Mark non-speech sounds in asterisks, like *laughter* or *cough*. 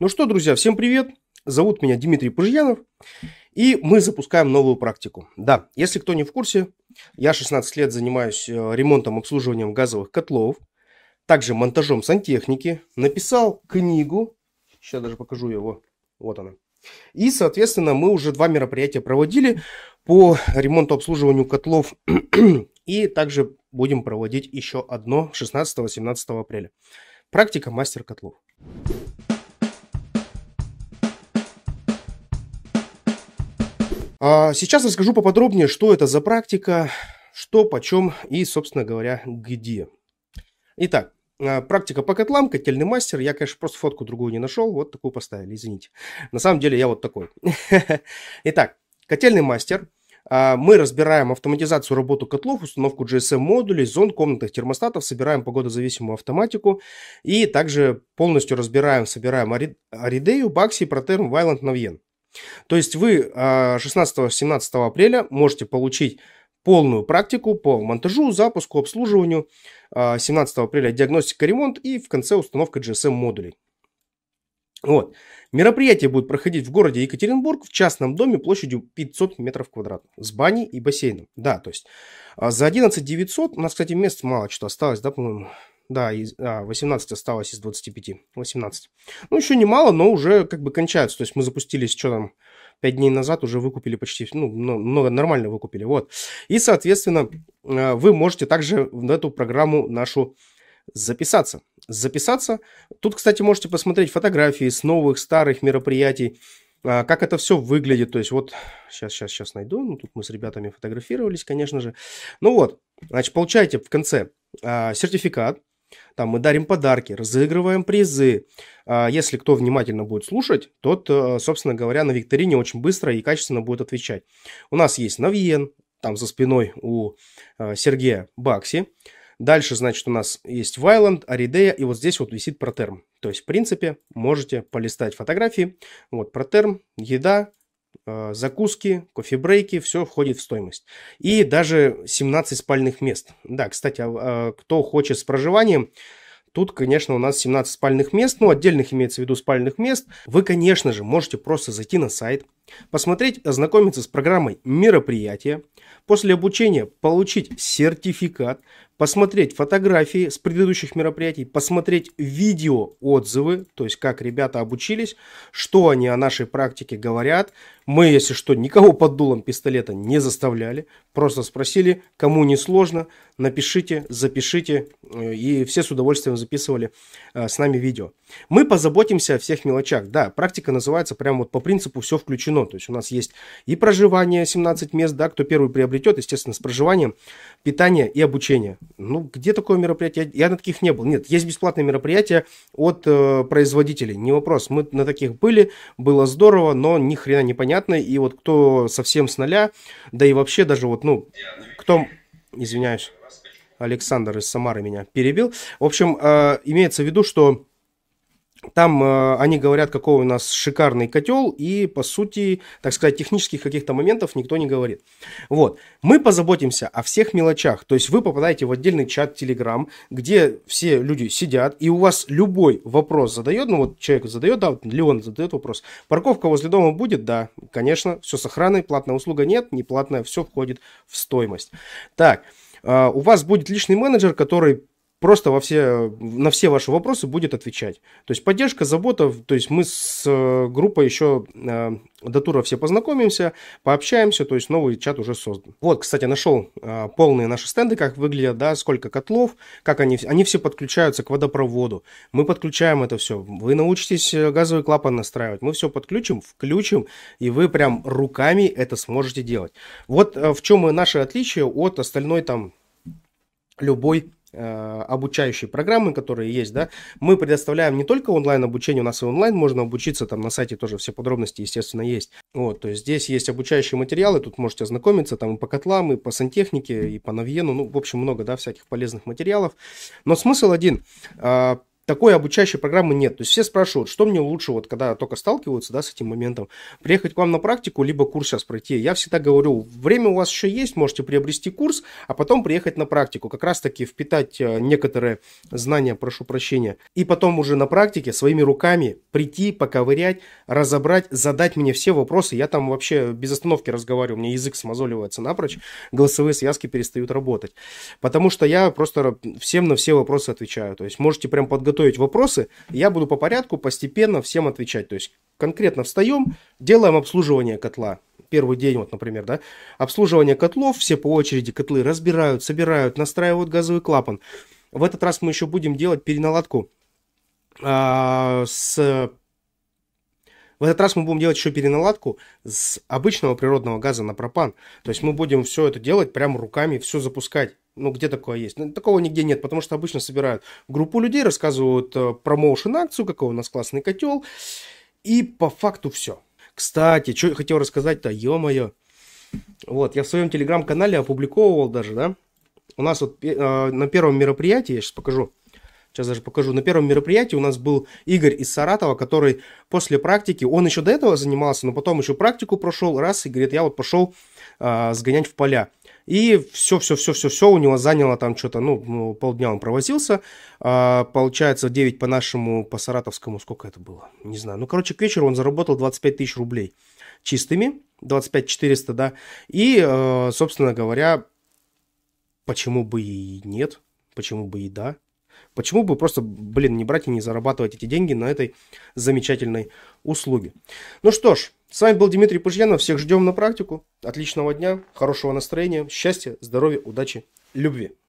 Ну что, друзья, всем привет! Зовут меня Дмитрий Пужьянов, и мы запускаем новую практику. Да, если кто не в курсе, я 16 лет занимаюсь э, ремонтом, обслуживанием газовых котлов, также монтажом сантехники, написал книгу, сейчас даже покажу его, вот она. И, соответственно, мы уже два мероприятия проводили по ремонту, обслуживанию котлов, и также будем проводить еще одно 16-17 апреля. Практика мастер котлов. А сейчас расскажу поподробнее, что это за практика, что, почем и, собственно говоря, где. Итак, а, практика по котлам, котельный мастер. Я, конечно, просто фотку другую не нашел, вот такую поставили, извините. На самом деле я вот такой. *laughs* Итак, котельный мастер. А, мы разбираем автоматизацию работы котлов, установку GSM-модулей, зон, комнатных термостатов, собираем погодозависимую автоматику и также полностью разбираем, собираем Аридею, Бакси, Протерм, Вайланд, Навьен. То есть вы 16-17 а, апреля можете получить полную практику по монтажу, запуску, обслуживанию. 17 а, апреля диагностика, ремонт и в конце установка GSM-модулей. Вот. Мероприятие будет проходить в городе Екатеринбург в частном доме площадью 500 метров квадратных с баней и бассейном. Да, то есть а, за 11 900, у нас, кстати, мест мало что осталось, да, по-моему, да, из, а, 18 осталось из 25. 18. Ну, еще немало, но уже как бы кончаются. То есть мы запустились, что там, 5 дней назад уже выкупили почти, ну, много, нормально выкупили. Вот. И, соответственно, а, вы можете также в эту программу нашу записаться. Записаться. Тут, кстати, можете посмотреть фотографии с новых, старых мероприятий а, как это все выглядит. То есть вот сейчас, сейчас, сейчас найду. Ну, тут мы с ребятами фотографировались, конечно же. Ну вот, значит, получаете в конце а, сертификат там мы дарим подарки, разыгрываем призы. А, если кто внимательно будет слушать, тот, э, собственно говоря, на викторине очень быстро и качественно будет отвечать. У нас есть Навьен, там за спиной у э, Сергея Бакси. Дальше, значит, у нас есть Вайланд, Аридея, и вот здесь вот висит протерм. То есть, в принципе, можете полистать фотографии. Вот протерм, еда, Э, закуски, кофе-брейки, все входит в стоимость. И даже 17 спальных мест. Да, кстати, а, а, кто хочет с проживанием, Тут, конечно, у нас 17 спальных мест, ну, отдельных имеется в виду спальных мест. Вы, конечно же, можете просто зайти на сайт, Посмотреть, ознакомиться с программой мероприятия, после обучения получить сертификат, посмотреть фотографии с предыдущих мероприятий, посмотреть видео отзывы, то есть как ребята обучились, что они о нашей практике говорят. Мы, если что, никого под дулом пистолета не заставляли, просто спросили, кому не сложно, напишите, запишите, э, и все с удовольствием записывали э, с нами видео. Мы позаботимся о всех мелочах. Да, практика называется прямо вот по принципу «все включено» равно. То есть у нас есть и проживание 17 мест, да, кто первый приобретет, естественно, с проживанием, питание и обучение. Ну, где такое мероприятие? Я на таких не был. Нет, есть бесплатные мероприятия от э, производителей, не вопрос. Мы на таких были, было здорово, но ни хрена непонятно. И вот кто совсем с нуля, да и вообще даже вот, ну, кто, извиняюсь, Александр из Самары меня перебил. В общем, э, имеется в виду, что там э, они говорят, какой у нас шикарный котел, и, по сути, так сказать, технических каких-то моментов никто не говорит. Вот. Мы позаботимся о всех мелочах. То есть вы попадаете в отдельный чат Telegram, где все люди сидят, и у вас любой вопрос задает, ну вот человек задает, да, вот Леон задает вопрос. Парковка возле дома будет? Да, конечно, все с охраной, платная услуга нет, неплатная, все входит в стоимость. Так, э, у вас будет личный менеджер, который просто во все, на все ваши вопросы будет отвечать. То есть поддержка, забота, то есть мы с э, группой еще э, до тура все познакомимся, пообщаемся, то есть новый чат уже создан. Вот, кстати, нашел э, полные наши стенды, как выглядят, да, сколько котлов, как они, они все подключаются к водопроводу. Мы подключаем это все, вы научитесь газовый клапан настраивать, мы все подключим, включим, и вы прям руками это сможете делать. Вот в чем и наше отличие от остальной там любой Э, обучающие программы, которые есть, да, мы предоставляем не только онлайн обучение, у нас и онлайн можно обучиться, там на сайте тоже все подробности, естественно, есть. Вот, то есть здесь есть обучающие материалы, тут можете ознакомиться, там и по котлам, и по сантехнике, и по навьену, ну, в общем, много, да, всяких полезных материалов. Но смысл один, а, такой обучающей программы нет. То есть все спрашивают, что мне лучше, вот когда только сталкиваются да, с этим моментом, приехать к вам на практику, либо курс сейчас пройти. Я всегда говорю, время у вас еще есть, можете приобрести курс, а потом приехать на практику, как раз таки впитать э, некоторые знания, прошу прощения, и потом уже на практике своими руками прийти, поковырять, разобрать, задать мне все вопросы. Я там вообще без остановки разговариваю, у меня язык смазоливается напрочь, голосовые связки перестают работать. Потому что я просто всем на все вопросы отвечаю. То есть можете прям подготовить вопросы, я буду по порядку постепенно всем отвечать. То есть конкретно встаем, делаем обслуживание котла. Первый день, вот, например, да, обслуживание котлов, все по очереди котлы разбирают, собирают, настраивают газовый клапан. В этот раз мы еще будем делать переналадку а, с... В этот раз мы будем делать еще переналадку с обычного природного газа на пропан. То есть мы будем все это делать прямо руками, все запускать. Ну, где такое есть? Ну, такого нигде нет, потому что обычно собирают группу людей, рассказывают э, промоушен-акцию, какой у нас классный котел, и по факту все. Кстати, что я хотел рассказать-то, ё-моё. Вот, я в своем телеграм-канале опубликовывал даже, да? У нас вот э, на первом мероприятии, я сейчас покажу, Сейчас даже покажу. На первом мероприятии у нас был Игорь из Саратова, который после практики, он еще до этого занимался, но потом еще практику прошел, раз, и говорит, я вот пошел а, сгонять в поля. И все-все-все-все-все у него заняло там что-то, ну, ну, полдня он провозился. А, получается, 9 по нашему, по саратовскому, сколько это было? Не знаю. Ну, короче, к вечеру он заработал 25 тысяч рублей чистыми, 25 400, да. И, э, собственно говоря, почему бы и нет, почему бы и да, Почему бы просто, блин, не брать и не зарабатывать эти деньги на этой замечательной услуге? Ну что ж, с вами был Дмитрий Пужьянов. Всех ждем на практику. Отличного дня, хорошего настроения, счастья, здоровья, удачи, любви.